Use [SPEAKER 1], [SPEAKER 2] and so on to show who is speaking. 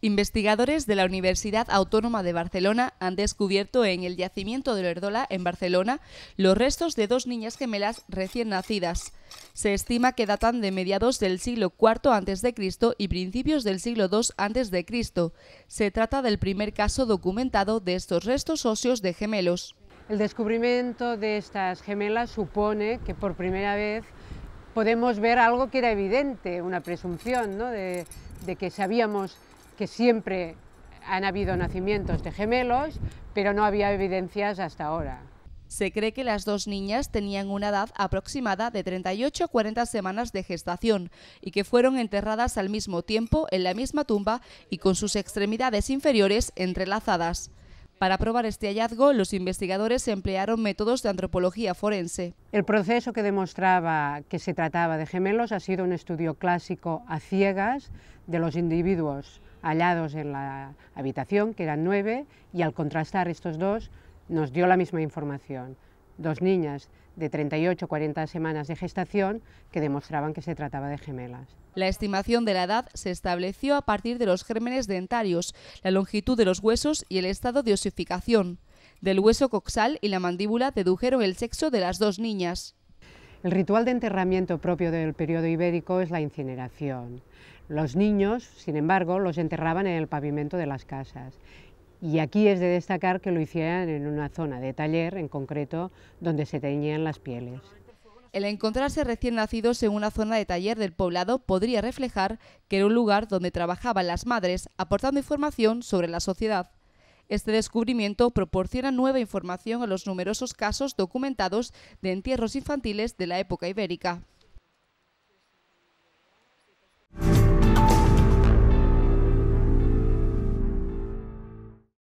[SPEAKER 1] Investigadores de la Universidad Autónoma de Barcelona han descubierto en el yacimiento de Lerdola, en Barcelona, los restos de dos niñas gemelas recién nacidas. Se estima que datan de mediados del siglo IV a.C. y principios del siglo II a.C. Se trata del primer caso documentado de estos restos óseos de gemelos. El descubrimiento de estas gemelas supone que por primera vez
[SPEAKER 2] podemos ver algo que era evidente, una presunción de que sabíamos
[SPEAKER 1] que siempre han habido nacimientos de gemelos, pero no había evidencias hasta ahora. Se cree que las dos niñas tenían una edad aproximada de 38 a 40 semanas de gestación y que fueron enterradas al mismo tiempo en la misma tumba y con sus extremidades inferiores entrelazadas. Para probar este hallazgo, los investigadores emplearon métodos de antropología forense. El proceso que demostraba
[SPEAKER 2] que se trataba de gemelos ha sido un estudio clásico a ciegas de los individuos hallados en la habitación, que eran nueve, y al contrastar estos dos nos dio la misma información. Dos niñas de 38 o 40 semanas de gestación que demostraban que se trataba de gemelas.
[SPEAKER 1] La estimación de la edad se estableció a partir de los gérmenes dentarios, la longitud de los huesos y el estado de osificación. Del hueso coxal y la mandíbula dedujeron el sexo de las dos niñas.
[SPEAKER 2] El ritual de enterramiento propio del periodo ibérico es la incineración. Los niños, sin embargo, los enterraban en el pavimento de las casas. Y aquí es de destacar que lo hicieran en una zona de taller, en concreto, donde se teñían las pieles.
[SPEAKER 1] El encontrarse recién nacidos en una zona de taller del poblado podría reflejar que era un lugar donde trabajaban las madres aportando información sobre la sociedad. Este descubrimiento proporciona nueva información a los numerosos casos documentados de entierros infantiles de la época ibérica.